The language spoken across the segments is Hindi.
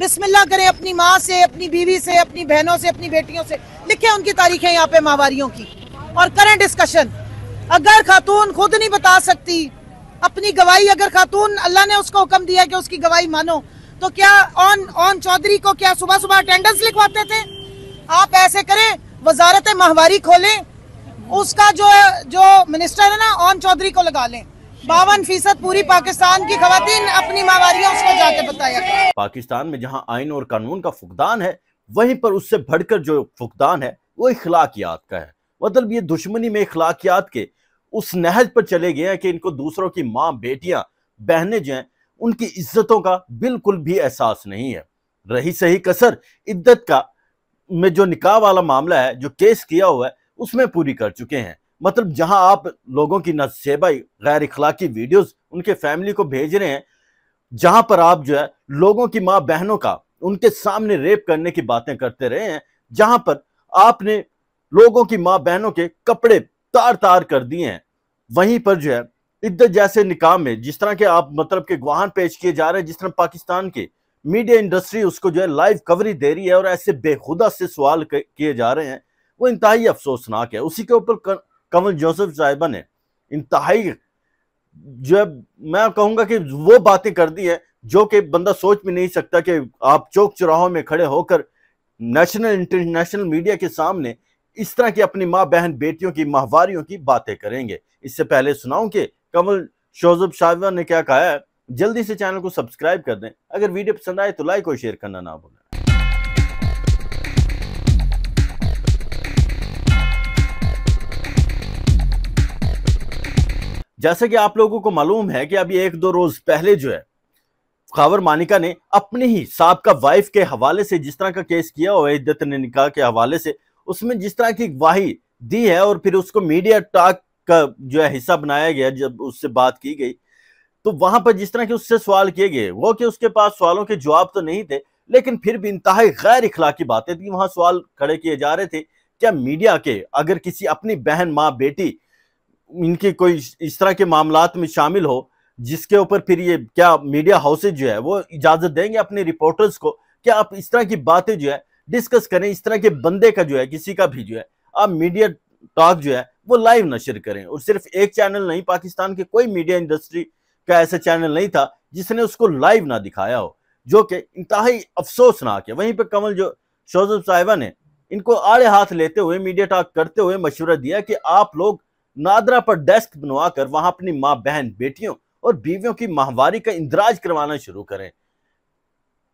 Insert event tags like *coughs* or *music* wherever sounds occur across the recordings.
बिस्मिल्लाह करें अपनी माँ से अपनी बीवी से अपनी बहनों से अपनी बेटियों से लिखे उनकी तारीखें यहाँ पे माहवारियों की और करें डिस्कशन अगर खातून खुद नहीं बता सकती अपनी गवाही अगर खातून अल्लाह ने उसको हुक्म दिया कि उसकी गवाही मानो तो क्या ऑन ऑन चौधरी को क्या सुबह सुबह अटेंडेंस लिखवाते थे आप ऐसे करें वजारत माहवारी खोलें उसका जो जो मिनिस्टर है ना ऑन चौधरी को लगा लें बावन फीसद पूरी पाकिस्तान की खातन अपनी मावारियों उसको जाके बताया पाकिस्तान में जहाँ आइन और कानून का फुकदान है वहीं पर उससे भड़कर जो फुकदान है वो इखलाकियात का है मतलब ये दुश्मनी में इखलाकियात के उस नहज पर चले गए हैं कि इनको दूसरों की माँ बेटियाँ बहनें जो हैं उनकी इज्जतों का बिल्कुल भी एहसास नहीं है रही सही कसर इद्दत का में जो निकाह वाला मामला है जो केस किया हुआ है उसमें पूरी कर चुके हैं मतलब जहां आप लोगों की नसेबाई गैर इखलाकी वीडियोस उनके फैमिली को भेज रहे हैं जहां पर आप जो है लोगों की माँ बहनों का उनके सामने रेप करने की बातें करते रहे हैं जहां पर आपने लोगों की माँ बहनों के कपड़े तार तार कर दिए हैं वहीं पर जो है इद्दत जैसे निकाह में जिस तरह के आप मतलब के गुहान पेश किए जा रहे हैं जिस तरह पाकिस्तान के मीडिया इंडस्ट्री उसको जो है लाइव कवरी दे रही है और ऐसे बेखुदा से सवाल किए जा रहे हैं वो इंतहाई अफसोसनाक है उसी के ऊपर कंवल जोसेफ साहिबा ने इंतहाई जो है मैं कहूंगा कि वो बातें कर दी है जो कि बंदा सोच भी नहीं सकता कि आप चौक चौराहों में खड़े होकर नेशनल इंटरनेशनल मीडिया के सामने इस तरह की अपनी माँ बहन बेटियों की माहवारियों की बातें करेंगे इससे पहले सुनाऊं कि कमल शोजब शाहवा ने क्या कहा है जल्दी से चैनल को सब्सक्राइब कर दें अगर वीडियो पसंद आए तो लाइक और शेयर करना ना भूलें जैसे कि आप लोगों को मालूम है कि अभी एक दो रोज पहले जो है खावर मानिका ने अपने ही सबका वाइफ के हवाले से जिस तरह का केस किया और इद्दत ने निकाह के हवाले से उसमें जिस तरह की गवाही दी है और फिर उसको मीडिया टॉक का जो है हिस्सा बनाया गया जब उससे बात की गई तो वहां पर जिस तरह के उससे सवाल किए गए वो कि उसके पास सवालों के जवाब तो नहीं थे लेकिन फिर भी इंतहा गैर इखलाकी बातें थी वहां सवाल खड़े किए जा रहे थे क्या मीडिया के अगर किसी अपनी बहन माँ बेटी इनके कोई इस तरह के मामला में शामिल हो जिसके ऊपर फिर ये क्या मीडिया हाउसेज जो है वो इजाजत देंगे अपने रिपोर्टर्स को क्या आप इस तरह की बातें जो है डिस्कस करें इस तरह के बंदे का जो है किसी का भी जो है आप मीडिया टॉक जो है वो लाइव नशर करें और सिर्फ एक चैनल नहीं पाकिस्तान के कोई मीडिया इंडस्ट्री का ऐसा चैनल नहीं था जिसने उसको लाइव ना दिखाया हो जो कि इंतहाई अफसोसनाक है वहीं पर कमल जो शौजब साहिबा ने इनको आड़े हाथ लेते हुए मीडिया टॉक करते हुए मशवरा दिया कि आप लोग नादरा पर डेस्क बनवाकर वहां अपनी माँ बहन बेटियों और बीवियों की माहवारी का इंदराज करवाना शुरू करें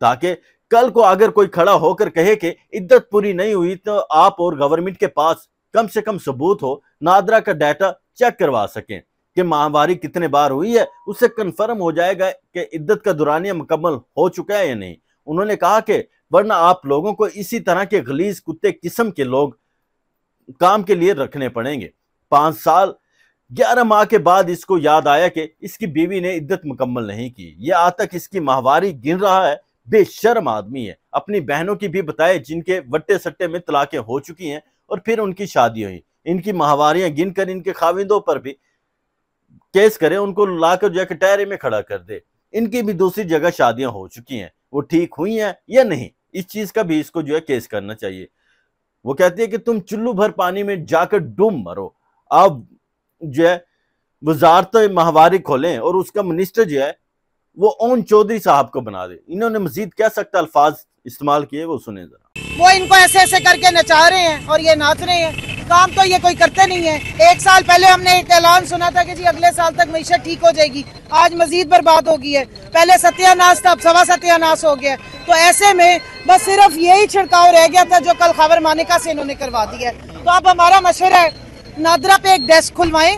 ताकि कल को अगर कोई खड़ा होकर कहे कि इद्दत पूरी नहीं हुई तो आप और गवर्नमेंट के पास कम से कम सबूत हो नादरा का डाटा चेक करवा सकें कि माहवारी कितने बार हुई है उससे कन्फर्म हो जाएगा कि इद्दत का दुरानिया मुकम्मल हो चुका है या नहीं उन्होंने कहा कि वरना आप लोगों को इसी तरह के गलीज कुत्ते किस्म के लोग काम के लिए रखने पड़ेंगे पाँच साल ग्यारह माह के बाद इसको याद आया कि इसकी बीवी ने इद्दत मुकम्मल नहीं की यह आज तक इसकी माहवारी गिन रहा है बेशर्म आदमी है अपनी बहनों की भी बताए जिनके वट्टे सट्टे में तलाकें हो चुकी हैं और फिर उनकी शादी हुई इनकी माहवारियां गिनकर इनके खाविंदों पर भी केस करें उनको लाकर जो है टायरे में खड़ा कर दे इनकी भी दूसरी जगह शादियां हो चुकी हैं वो ठीक हुई हैं या नहीं इस चीज का भी इसको जो है केस करना चाहिए वो कहती है कि तुम चुल्लू भर पानी में जाकर डूब मरो आप जो है वजारत तो माहवारी खोलें और उसका मिनिस्टर जो है वो ओन चौधरी साहब को बना दे इन्होंने मजीद क्या सकता अल्फाज इस्तेमाल किए वो सुने जरा वो इनको ऐसे ऐसे करके नचा रहे हैं और ये नाच रहे हैं काम तो ये कोई करते नहीं है एक साल पहले हमने एक ऐलान सुना था कि जी अगले साल तक मीशत ठीक हो जाएगी आज मजीद बर्बाद हो गई है पहले सत्यानाश था अब सवा सत्यानाश हो गया तो ऐसे में बस सिर्फ यही छिड़काव रह गया था जो कल खबर मानिका से इन्होंने करवा दिया है तो अब हमारा मशवरा है नादरा पे एक डेस्क खुलवाएं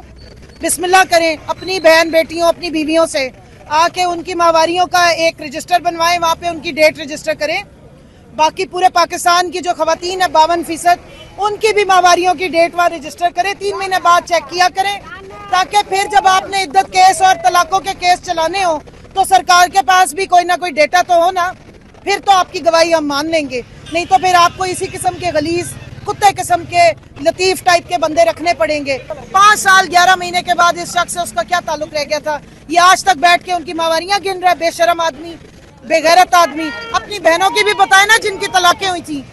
बिस्मिल्लाह करें अपनी बहन बेटियों अपनी बीवियों से आके उनकी माहवारियों का एक रजिस्टर बनवाएं वहाँ पे उनकी डेट रजिस्टर करें बाकी पूरे पाकिस्तान की जो खातन है बावन फीसद उनकी भी माहवारियों की डेट वहाँ रजिस्टर करें तीन महीने बाद चेक किया करें ताकि फिर जब आपने इद्दत केस और तलाकों के केस चलाने हो तो सरकार के पास भी कोई ना कोई डेटा तो हो ना फिर तो आपकी गवाही हम मान लेंगे नहीं तो फिर आपको इसी किस्म के गलीस कुत्ते किस्म के लतीफ टाइप के बंदे रखने पड़ेंगे पांच साल ग्यारह महीने के बाद इस शख्स से उसका क्या ताल्लुक रह गया था ये आज तक बैठ के उनकी मावारियाँ गिन रहा है बेशरम आदमी बेगैरत आदमी अपनी बहनों की भी बताए ना जिनकी तलाकें हुई थी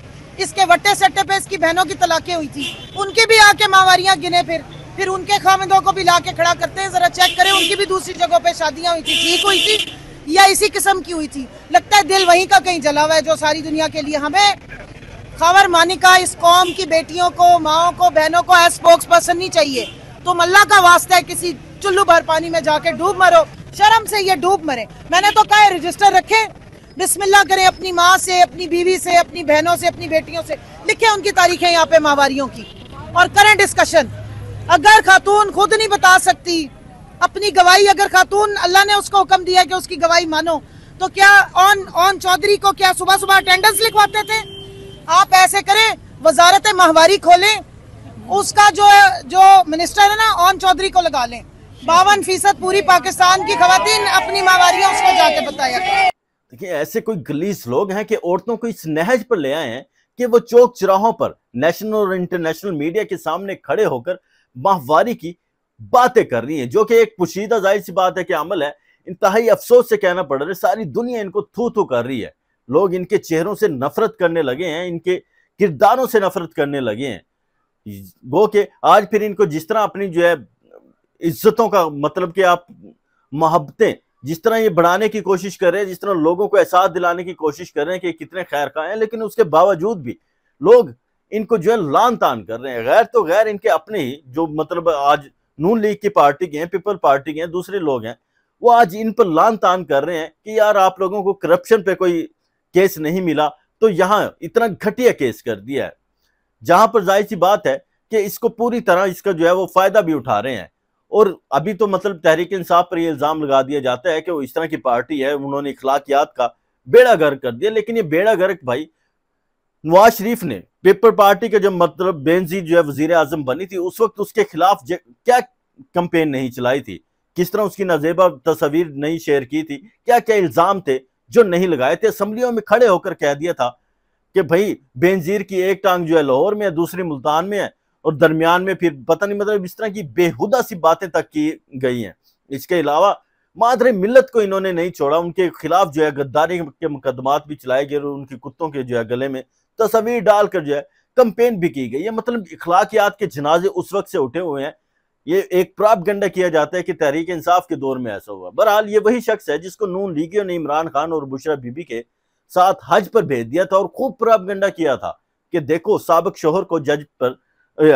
इसके वट्टे सट्टे पे इसकी बहनों की तलाकें हुई थी उनकी भी आके मावारियाँ गिने फिर फिर उनके खामिदों को भी ला के खड़ा करते हैं जरा चेक करें उनकी भी दूसरी जगहों पे शादियां हुई थी ठीक हुई थी या इसी किस्म की हुई थी लगता है दिल वहीं का कहीं जला हुआ है जो सारी दुनिया के लिए हमें खबर मानिका इस कौम की बेटियों को माओ को बहनों को एज स्पोक्स पर्सन नहीं चाहिए तुम अल्लाह का वास्ता है किसी चुल्लू भर पानी में जाके डूब मरो शर्म से ये डूब मरे मैंने तो कहा रजिस्टर रखे बिस्मिल्ला करें अपनी माँ से अपनी बीवी से अपनी बहनों से अपनी बेटियों से लिखे उनकी तारीखें यहाँ पे माहवारियों की और करें डिस्कशन अगर खातून खुद नहीं बता सकती अपनी गवाही अगर खातून अल्लाह ने उसको हुक्म दिया कि उसकी गवाही मानो तो क्या ऑन ऑन चौधरी को क्या सुबह सुबह अटेंडेंस लिखवाते थे आप ऐसे करें वजारत माहवारी खोलें उसका जो जो मिनिस्टर है ना ओम चौधरी को लगा लें बावन फीसद पूरी पाकिस्तान की खातन अपनी माहवारी उसको जाके बताया देखिए ऐसे कोई गलीस लोग हैं कि औरतों को इस नहज पर ले आए हैं कि वो चौक चौराहों पर नेशनल और इंटरनेशनल मीडिया के सामने खड़े होकर माहवारी की बातें कर रही हैं जो कि एक पुशीदा जाहिर सी बात है कि अमल है इंतहाई अफसोस से कहना पड़ रहा है सारी दुनिया इनको थू थू कर रही है लोग इनके चेहरों से नफरत करने लगे हैं इनके किरदारों से नफरत करने लगे हैं गो के आज फिर इनको जिस तरह अपनी जो है इज्जतों का मतलब कि आप मोहब्बतें जिस तरह ये बढ़ाने की कोशिश कर रहे हैं जिस तरह लोगों को एहसास दिलाने की कोशिश कर रहे हैं कि कितने खैर का हैं लेकिन उसके बावजूद भी लोग इनको जो है लान तान कर रहे हैं गैर तो गैर इनके अपने ही जो मतलब आज नून लीग की पार्टी के हैं पीपल पार्टी के हैं दूसरे लोग हैं वो आज इन पर लान तान कर रहे हैं कि यार आप लोगों को करप्शन पे कोई केस नहीं मिला तो यहाँ इतना घटिया केस कर दिया है जहां पर जाहिर सी बात है कि इसको पूरी तरह इसका जो है वो फायदा भी उठा रहे हैं और अभी तो मतलब तहरीक इंसाफ पर ये इल्ज़ाम लगा दिया जाता है कि वो इस तरह की पार्टी है उन्होंने इखलाकियात का बेड़ा गर्क कर दिया लेकिन ये बेड़ा गर्क भाई नवाज शरीफ ने पेपर पार्टी के जब मतलब बेनजी जो है वजीर आजम बनी थी उस वक्त उसके खिलाफ क्या कंपेन नहीं चलाई थी किस तरह उसकी नजेबा तस्वीर नहीं शेयर की थी क्या क्या इल्ज़ाम थे जो नहीं लगाए थे असम्बलियों में खड़े होकर कह दिया था कि भाई बेनजीर की एक टांग जो है लाहौर में है दूसरी मुल्तान में है और दरमियान में फिर पता नहीं मतलब इस तरह की बेहुदा सी बातें तक की गई हैं इसके अलावा मादरे मिलत को इन्होंने नहीं छोड़ा उनके खिलाफ जो है गद्दारी के मुकदमात भी चलाए गए और उनके कुत्तों के जो है गले में तस्वीर डालकर जो है कंपेन भी की गई है मतलब इखलाकियात के जनाजे उस वक्त से उठे हुए हैं ये एक प्राप गंडा किया जाता है कि तहरीक इंसाफ के दौर में ऐसा हुआ बहरहाल ये वही शख्स है जिसको नून लीगियों ने इमरान खान और बुशरा बीबी के साथ हज पर भेज दिया था और खूब प्राप गंडा किया था कि देखो सबक शोहर को जज पर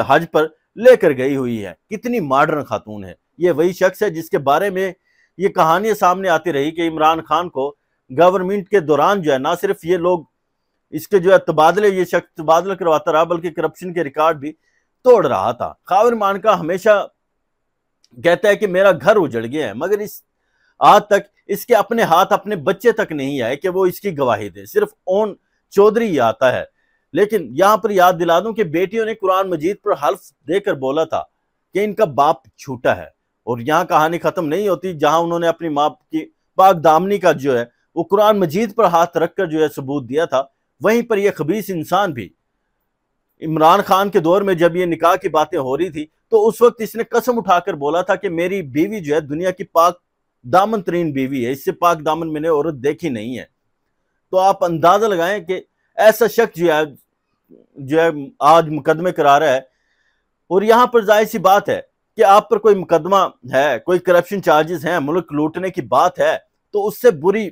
हज पर लेकर गई हुई है कितनी मॉडर्न खातून है ये वही शख्स है जिसके बारे में ये कहानियां सामने आती रही कि इमरान खान को गवर्नमेंट के दौरान जो है ना सिर्फ ये लोग इसके जो है तबादले ये शख्स तबादला करवाता रहा बल्कि करप्शन के रिकॉर्ड भी तोड़ रहा था खावर मान का हमेशा कहता है कि मेरा घर उजड़ गया है मगर इस आज तक इसके अपने हाथ अपने बच्चे तक नहीं आए कि वो इसकी गवाही दे सिर्फ ओन चौधरी ही आता है लेकिन यहाँ पर याद दिला दूं कि बेटियों ने कुरान मजीद पर हल्फ देकर बोला था कि इनका बाप छूटा है और यहाँ कहानी खत्म नहीं होती जहाँ उन्होंने अपनी माँ की पाक दामनी का जो है वो कुरान मजीद पर हाथ रखकर जो है सबूत दिया था वहीं पर यह खबीस इंसान भी इमरान खान के दौर में जब ये निकाह की बातें हो रही थी तो उस वक्त इसने कसम उठाकर बोला था कि मेरी बीवी जो है दुनिया की पाक दामन तरीन बीवी है इससे पाक दामन मैंने औरत देखी नहीं है तो आप अंदाजा लगाएं कि ऐसा शख्स जो है जो है आज मुकदमे करा रहा है और यहाँ पर जाहिर सी बात है कि आप पर कोई मुकदमा है कोई करप्शन चार्जेस हैं मुल्क लूटने की बात है तो उससे बुरी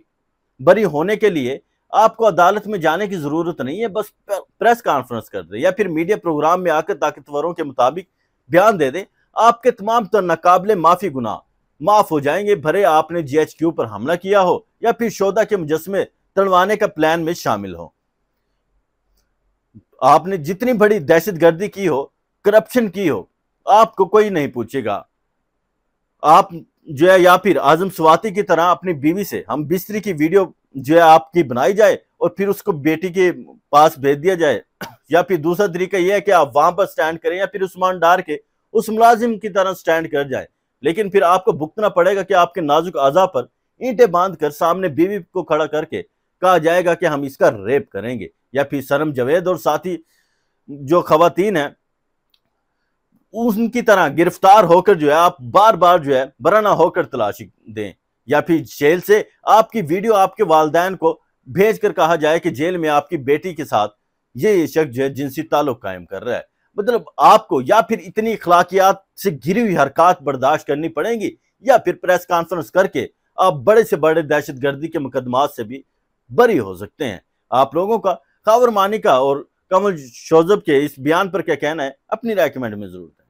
बरी होने के लिए आपको अदालत में जाने की ज़रूरत नहीं है बस प्रेस कॉन्फ्रेंस कर दे या फिर मीडिया प्रोग्राम में आकर ताकतवरों के मुताबिक बयान दे दे आपके तमाम तो नाकबले माफी गुनाह माफ हो जाएंगे भरे आपने जीएचक्यू पर हमला किया हो या फिर शोधा के मुजस्मे तड़वाने का प्लान में शामिल हो आपने जितनी बड़ी दहशतगर्दी की हो करप्शन की हो आपको कोई नहीं पूछेगा आप जो है या फिर आजम स्वाति की तरह अपनी बीवी से हम बिस्तरी की वीडियो जो है आपकी बनाई जाए और फिर उसको बेटी के पास भेज दिया जाए *coughs* या फिर दूसरा तरीका यह है कि आप वहां पर स्टैंड करें या फिर उस्मान डार के उस मुलाजिम की तरह स्टैंड कर जाए लेकिन फिर आपको भुगतना पड़ेगा कि आपके नाजुक अजा पर ईंटें बांध कर सामने बीवी को खड़ा करके कहा जाएगा कि हम इसका रेप करेंगे या फिर सरम जवेद और साथी जो खातन है उनकी तरह गिरफ्तार होकर जो है आप बार बार जो है बराना होकर तलाशी दें या फिर जेल से आपकी वीडियो आपके वालदेन को भेज कर कहा जाए कि जेल में आपकी बेटी के साथ ये शख्स जो है जिनसी ताल्लुक कायम कर रहा है मतलब आपको या फिर इतनी अखलाकियात से घिरी हुई हरकत बर्दाश्त करनी पड़ेंगी या फिर प्रेस कॉन्फ्रेंस करके आप बड़े से बड़े दहशत गर्दी के मुकदमात से भी बरी हो सकते हैं आप लोगों का खावर मानिका और कमल शोजब के इस बयान पर क्या कहना है अपनी राय कमेंट में जरूर दें